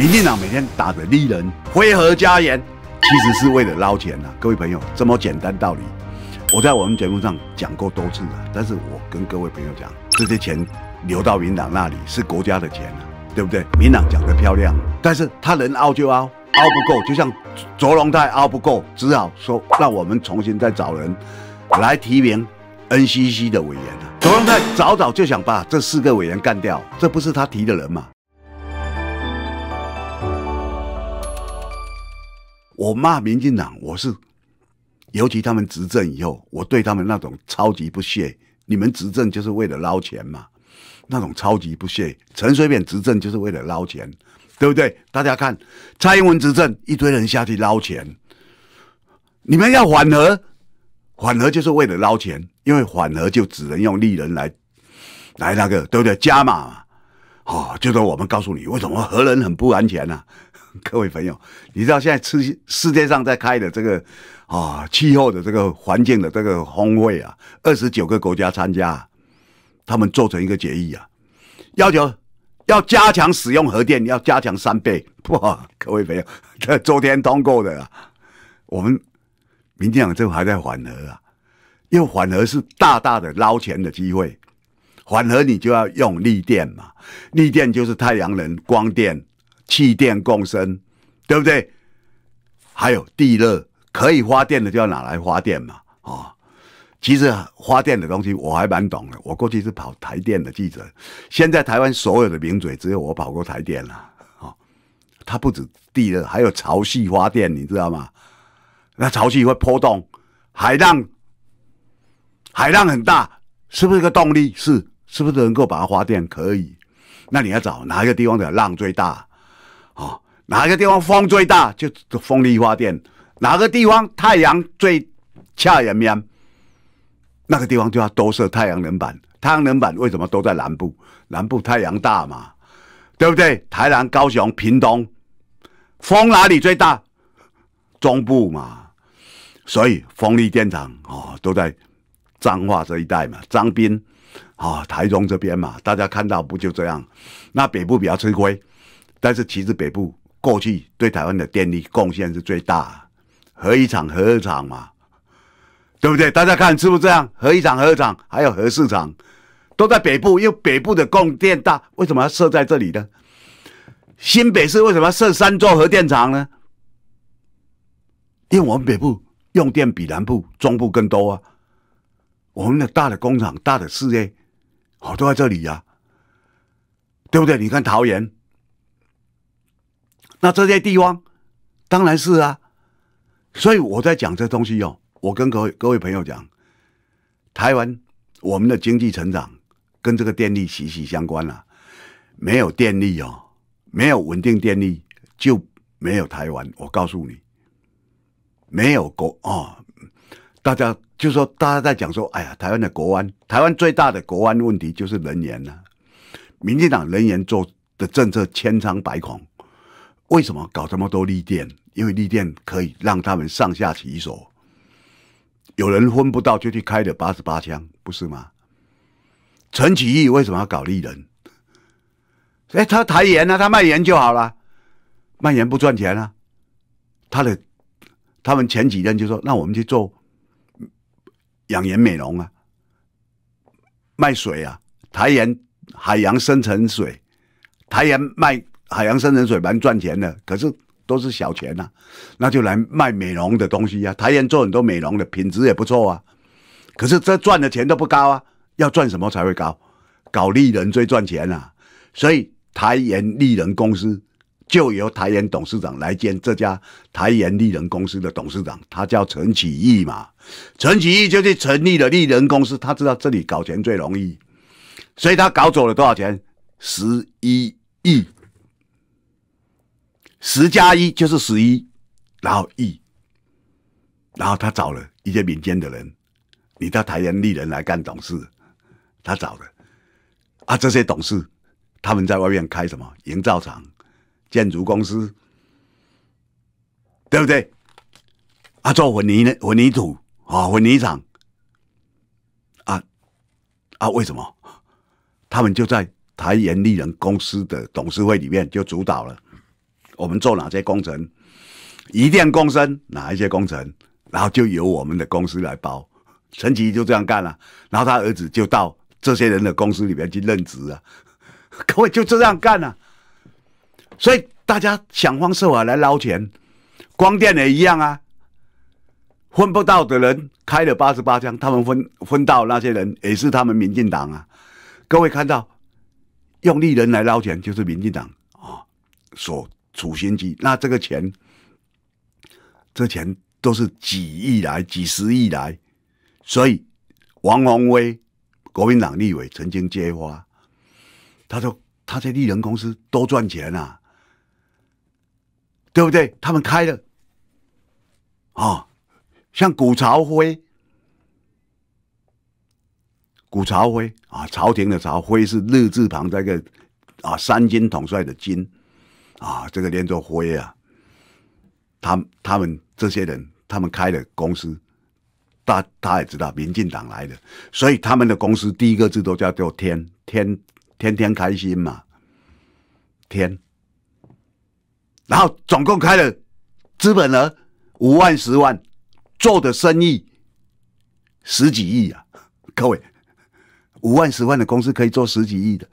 民进党每天打着利人、挥合家园，其实是为了捞钱呐！各位朋友，这么简单道理，我在我们节目上讲过多次了。但是我跟各位朋友讲，这些钱流到民党那里是国家的钱，对不对？民党讲得漂亮，但是他能凹就凹，凹不够，就像卓龙泰凹不够，只好说让我们重新再找人来提名 NCC 的委员。卓龙泰早早就想把这四个委员干掉，这不是他提的人吗？我骂民进党，我是尤其他们执政以后，我对他们那种超级不屑。你们执政就是为了捞钱嘛？那种超级不屑。陈水扁执政就是为了捞钱，对不对？大家看蔡英文执政，一堆人下去捞钱。你们要缓和，缓和就是为了捞钱，因为缓和就只能用利人来来那个，对不对？加码嘛。好，就是我们告诉你，为什么核人很不安全呢？各位朋友，你知道现在世世界上在开的这个啊气候的这个环境的这个峰会啊，二十九个国家参加，他们做成一个决议啊，要求要加强使用核电，要加强三倍。哇，各位朋友，这 昨天通过的，啊，我们民进党政府还在缓和啊，因为缓和是大大的捞钱的机会，缓和你就要用绿电嘛，绿电就是太阳能、光电。气电共生，对不对？还有地热可以发电的，就要拿来发电嘛啊！其实发电的东西我还蛮懂的，我过去是跑台电的记者，现在台湾所有的名嘴只有我跑过台电了啊！它不止地热，还有潮汐发电，你知道吗？那潮汐会波动，海浪，海浪很大，是不是个动力？是，是不是能够把它发电？可以。那你要找哪一个地方的浪最大？哦，哪个地方风最大就风力发电？哪个地方太阳最恰人面？那个地方就要多设太阳能板。太阳能板为什么都在南部？南部太阳大嘛，对不对？台南、高雄、屏东，风哪里最大？中部嘛，所以风力电厂哦都在彰化这一带嘛，彰滨啊、台中这边嘛，大家看到不就这样？那北部比较吃亏。但是其实北部过去对台湾的电力贡献是最大，核一厂、核二厂嘛，对不对？大家看是不是这样？核一厂、核二厂还有核四厂，都在北部，因为北部的供电大，为什么要设在这里呢？新北市为什么设三座核电厂呢？因为我们北部用电比南部、中部更多啊，我们的大的工厂、大的事业，好都在这里呀，对不对？你看桃园。那这些地方，当然是啊，所以我在讲这东西哦，我跟各位各位朋友讲，台湾我们的经济成长跟这个电力息息相关了。没有电力哦，没有稳定电力就没有台湾。我告诉你，没有国啊，大家就说大家在讲说，哎呀，台湾的国安，台湾最大的国安问题就是人员呢。民进党人员做的政策千疮百孔。为什么搞这么多利店？因为利店可以让他们上下其手，有人分不到就去开了八十八枪，不是吗？陈启义为什么要搞利人？哎，他抬盐呢，他卖盐就好了，卖盐不赚钱啊。他的他们前几天就说，那我们去做养颜美容啊，卖水啊，抬盐海洋深层水，抬盐卖。海洋深层水蛮赚钱的，可是都是小钱呐，那就来卖美容的东西啊。台盐做很多美容的，品质也不错啊，可是这赚的钱都不高啊。要赚什么才会高？搞丽人最赚钱啊。所以台盐丽人公司就由台盐董事长来兼这家台盐丽人公司的董事长，他叫陈启义嘛。陈启义就是成立了丽人公司，他知道这里搞钱最容易，所以他搞走了多少钱？十一亿。十加一就是十一，然后一，然后他找了一些民间的人，你到台湾丽人来干董事，他找的，啊，这些董事他们在外面开什么营造厂、建筑公司，对不对？啊，做混凝混凝土啊，混凝厂，啊啊，为什么？他们就在台盐丽人公司的董事会里面就主导了。我们做哪些工程？一电共生哪一些工程？然后就由我们的公司来包，陈吉就这样干了。然后他儿子就到这些人的公司里面去任职啊。各位就这样干了，所以大家想方设法来捞钱，光电也一样啊。分不到的人开了八十八枪，他们分分到那些人也是他们民进党啊。各位看到用利人来捞钱，就是民进党啊所。处心积，那这个钱，这钱都是几亿来、几十亿来，所以王宏威，国民党立委曾经揭发，他说他在立人公司多赚钱啊，对不对？他们开的，啊，像古朝辉。古朝辉啊，朝廷的朝辉是日字旁这个啊，三军统帅的军。啊，这个连卓爷啊，他他们这些人，他们开的公司，大大家也知道，民进党来的，所以他们的公司第一个字都叫做天天天天开心嘛，天，然后总共开了资本额五万十万，做的生意十几亿啊，各位，五万十万的公司可以做十几亿的。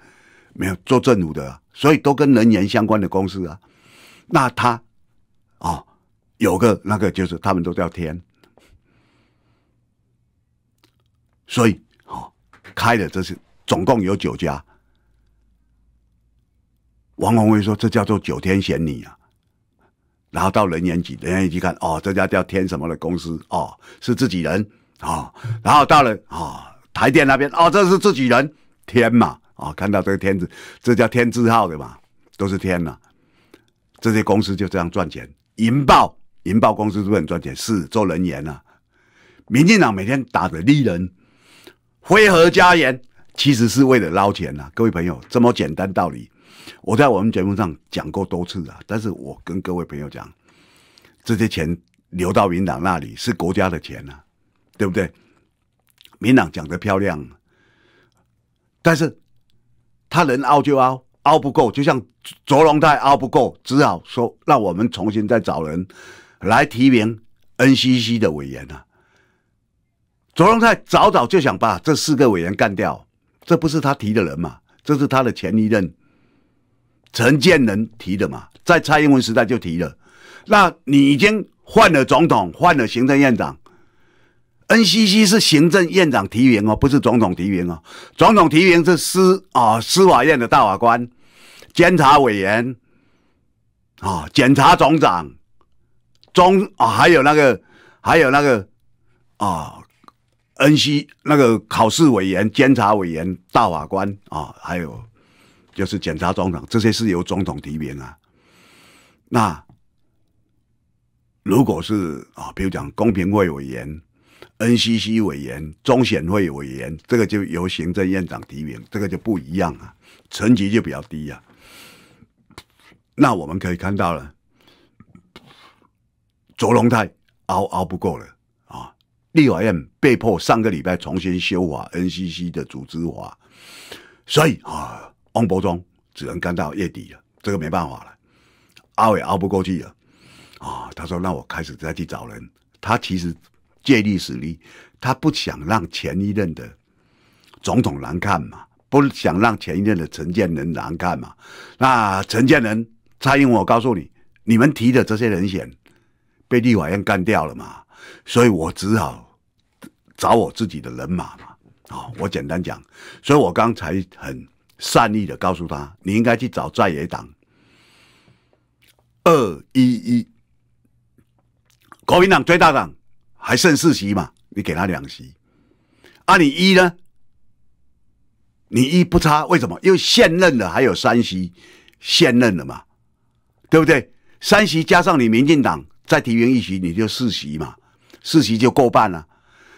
没有做政务的，所以都跟能源相关的公司啊。那他啊，有个那个就是他们都叫天，所以好开的这是总共有九家。王宏威说这叫做九天玄女啊，然后到人员局，人员局看哦这家叫天什么的公司哦是自己人啊，然后到了啊台电那边哦这是自己人天嘛。啊，看到这个天字，这叫天字号的嘛，都是天呐。这些公司就这样赚钱，银豹银豹公司是不是很赚钱？是做人员呐。民进党每天打着利人、挥合家园，其实是为了捞钱呐。各位朋友，这么简单道理，我在我们节目上讲过多次啊。但是我跟各位朋友讲，这些钱流到民党那里是国家的钱呐，对不对？民党讲的漂亮，但是。他能拗就拗，拗不够，就像卓龙泰拗不够，只好说让我们重新再找人来提名 NCC 的委员啊。卓龙泰早早就想把这四个委员干掉，这不是他提的人嘛？这是他的前一任陈建仁提的嘛？在蔡英文时代就提了，那你已经换了总统，换了行政院长。NCC 是行政院长提名哦，不是总统提名哦。总统提名是司啊，司法院的大法官、监察委员啊、检察总长、中啊，还有那个还有那个啊，NCC 那个考试委员、监察委员、大法官啊，还有就是检察总长，这些是由总统提名啊。那如果是啊，比如讲公平会委员。NCC 委员、中选会委员，这个就由行政院长提名，这个就不一样了，层级就比较低呀。那我们可以看到了，卓龙泰熬熬不过了啊，立法院被迫上个礼拜重新修法 NCC 的组织法，所以啊，汪博中只能干到月底了，这个没办法了。阿伟熬不过去了啊，他说：“那我开始再去找人。”他其实。借力使力，他不想让前一任的总统难看嘛，不想让前一任的陈建仁难看嘛。那陈建仁，蔡英文，我告诉你，你们提的这些人选被立法院干掉了嘛，所以我只好找我自己的人马嘛。啊，我简单讲，所以我刚才很善意的告诉他，你应该去找在野党二一一国民党最大党。还剩四席嘛？你给他两席，啊，你一呢？你一不差，为什么？因为现任的还有三席，现任的嘛，对不对？三席加上你民进党再提名一席，你就四席嘛，四席就过半了。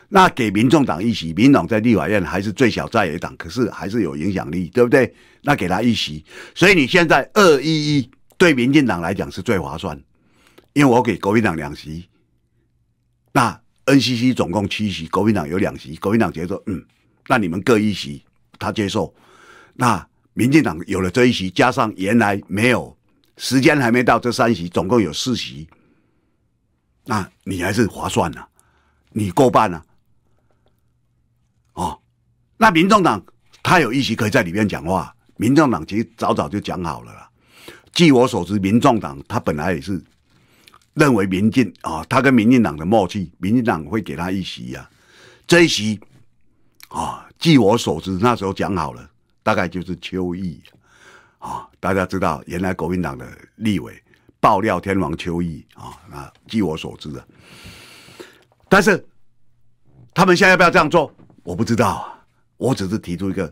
那给民众党一席，民党在立法院还是最小在野党，可是还是有影响力，对不对？那给他一席，所以你现在二一一对民进党来讲是最划算，因为我给国民党两席。那 NCC 总共七席，国民党有两席，国民党接说，嗯，那你们各一席，他接受，那民进党有了这一席，加上原来没有，时间还没到这三席，总共有四席，那你还是划算呐，你过半啊，哦，那民众党他有一席可以在里面讲话，民众党其实早早就讲好了啦，据我所知，民众党他本来也是。认为民进啊，他跟民进党的默契，民进党会给他一席呀，这一席啊，据我所知，那时候讲好了，大概就是邱毅啊，大家知道，原来国民党的立委爆料天王邱毅啊，那据我所知的，但是他们现在要不要这样做，我不知道，我只是提出一个。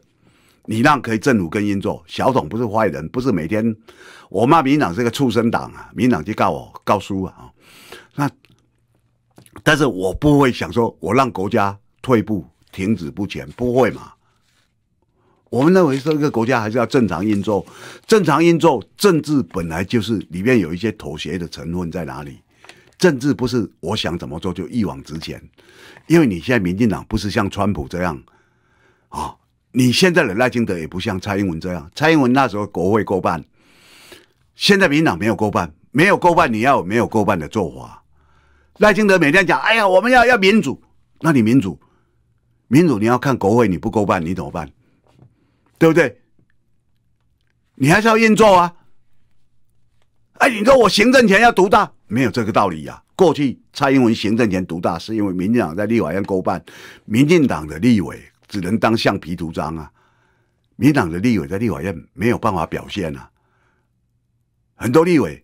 你让可以政府跟运作，小董不是坏人，不是每天我骂民党是个畜生党啊！民党就告我告了啊！那，但是我不会想说，我让国家退步、停止不前，不会嘛？我们认为这个国家还是要正常运作，正常运作，政治本来就是里面有一些妥协的成分在哪里？政治不是我想怎么做就一往直前，因为你现在民进党不是像川普这样啊。你现在的赖清德也不像蔡英文这样，蔡英文那时候国会过半，现在民进党没有过半，没有过半你要没有过半的做法，赖清德每天讲：“哎呀，我们要要民主，那你民主，民主你要看国会，你不够半，你怎么办？对不对？你还是要运作啊！哎，你说我行政权要独大，没有这个道理呀。过去蔡英文行政权独大，是因为民进党在立法院过半，民进党的立委。”只能当橡皮图章啊！民党的立委在立法院没有办法表现啊。很多立委，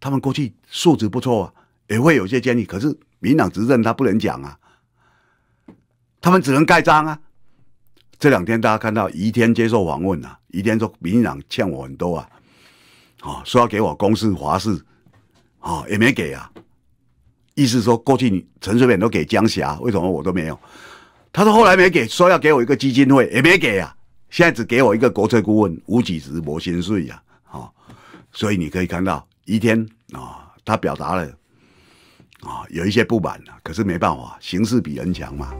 他们过去素质不错，也会有些建议，可是民党执政他不能讲啊，他们只能盖章啊。这两天大家看到，宜天接受访问啊，宜天说民党欠我很多啊，哦，说要给我公司华事，哦，也没给啊，意思说过去陈水扁都给江霞，为什么我都没有？他说后来没给，说要给我一个基金会，也没给呀。现在只给我一个国策顾问，无几时薄心碎呀，哦。所以你可以看到，一天啊，他表达了啊，有一些不满啊，可是没办法，形势比人强嘛。